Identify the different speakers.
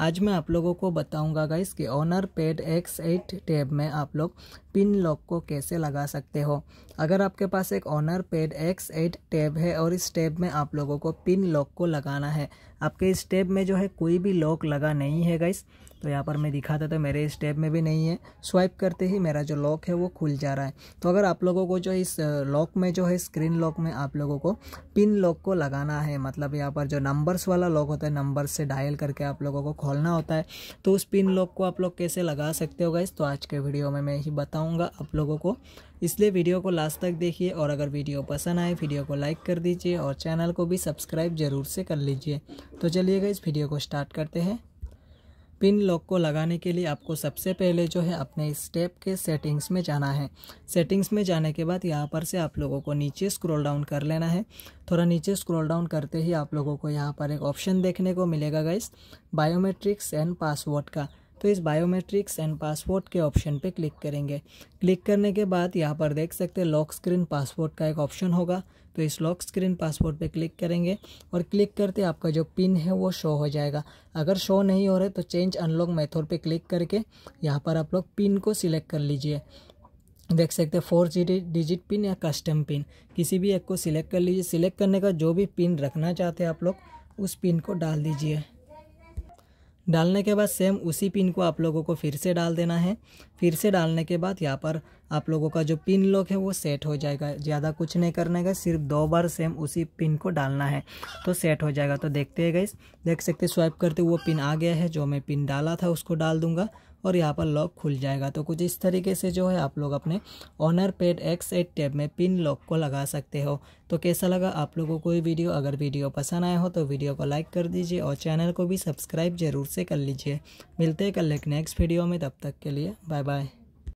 Speaker 1: आज मैं आप लोगों को बताऊंगा गाइस कि Honor Pad X eight tab में आप लोग पिन लॉक को कैसे लगा सकते हो अगर आपके पास एक Honor Pad X eight tab है और इस टैब में आप लोगों को पिन लॉक को लगाना है आपके इस टैब में जो है कोई भी लॉक लगा नहीं है गाइस तो यहाँ पर मैं दिखाता था तो मेरे इस टैब में भी नहीं है स्वाइप करते ही मेरा जो लॉक है वो खुल जा रहा है तो अगर आप लोगों को जो इस लॉक में जो है स्क्रीन लॉक में आप लोगों को पिन लॉक को लगाना है मतलब यहाँ पर जो नंबर्स वाला लॉक होता है नंबर से डायल करके आप लोगों को खोलना होता है तो उस पिन लॉक को आप लोग कैसे लगा सकते हो गाइस तो आज के वीडियो में मैं ही बताऊँगा आप लोगों को इसलिए वीडियो को लास्ट तक देखिए और अगर वीडियो पसंद आए वीडियो को लाइक कर दीजिए और चैनल को भी सब्सक्राइब ज़रूर से कर लीजिए तो चलिएगा इस वीडियो को स्टार्ट करते हैं पिन लॉक को लगाने के लिए आपको सबसे पहले जो है अपने स्टेप के सेटिंग्स में जाना है सेटिंग्स में जाने के बाद यहाँ पर से आप लोगों को नीचे स्क्रॉल डाउन कर लेना है थोड़ा नीचे स्क्रॉल डाउन करते ही आप लोगों को यहाँ पर एक ऑप्शन देखने को मिलेगा गाइस बायोमेट्रिक्स एंड पासवर्ड का तो इस बायोमेट्रिक्स एंड पासपोर्ट के ऑप्शन पे क्लिक करेंगे क्लिक करने के बाद यहाँ पर देख सकते हैं लॉक स्क्रीन पासपोर्ट का एक ऑप्शन होगा तो इस लॉक स्क्रीन पासपोर्ट पे क्लिक करेंगे और क्लिक करते आपका जो पिन है वो शो हो जाएगा अगर शो नहीं हो रहा तो चेंज अनलॉक मेथड पर क्लिक करके यहाँ पर आप लोग पिन को सिलेक्ट कर लीजिए देख सकते हैं फोर डिजिट पिन या कस्टम पिन किसी भी एक को सिलेक्ट कर लीजिए सिलेक्ट करने का जो भी पिन रखना चाहते हैं आप लोग उस पिन को डाल दीजिए डालने के बाद सेम उसी पिन को आप लोगों को फिर से डाल देना है फिर से डालने के बाद यहाँ पर आप लोगों का जो पिन लॉक है वो सेट हो जाएगा ज़्यादा कुछ नहीं करने का सिर्फ दो बार सेम उसी पिन को डालना है तो सेट हो जाएगा तो देखते हैं गई देख सकते स्वाइप करते वो पिन आ गया है जो मैं पिन डाला था उसको डाल दूंगा और यहाँ पर लॉक खुल जाएगा तो कुछ इस तरीके से जो है आप लोग अपने Honor Pad X eight tab में पिन लॉक को लगा सकते हो तो कैसा लगा आप लोगों को ये वीडियो अगर वीडियो पसंद आया हो तो वीडियो को लाइक कर दीजिए और चैनल को भी सब्सक्राइब जरूर से कर लीजिए मिलते हैं कल एक नेक्स्ट वीडियो में तब तक के लिए बाय बाय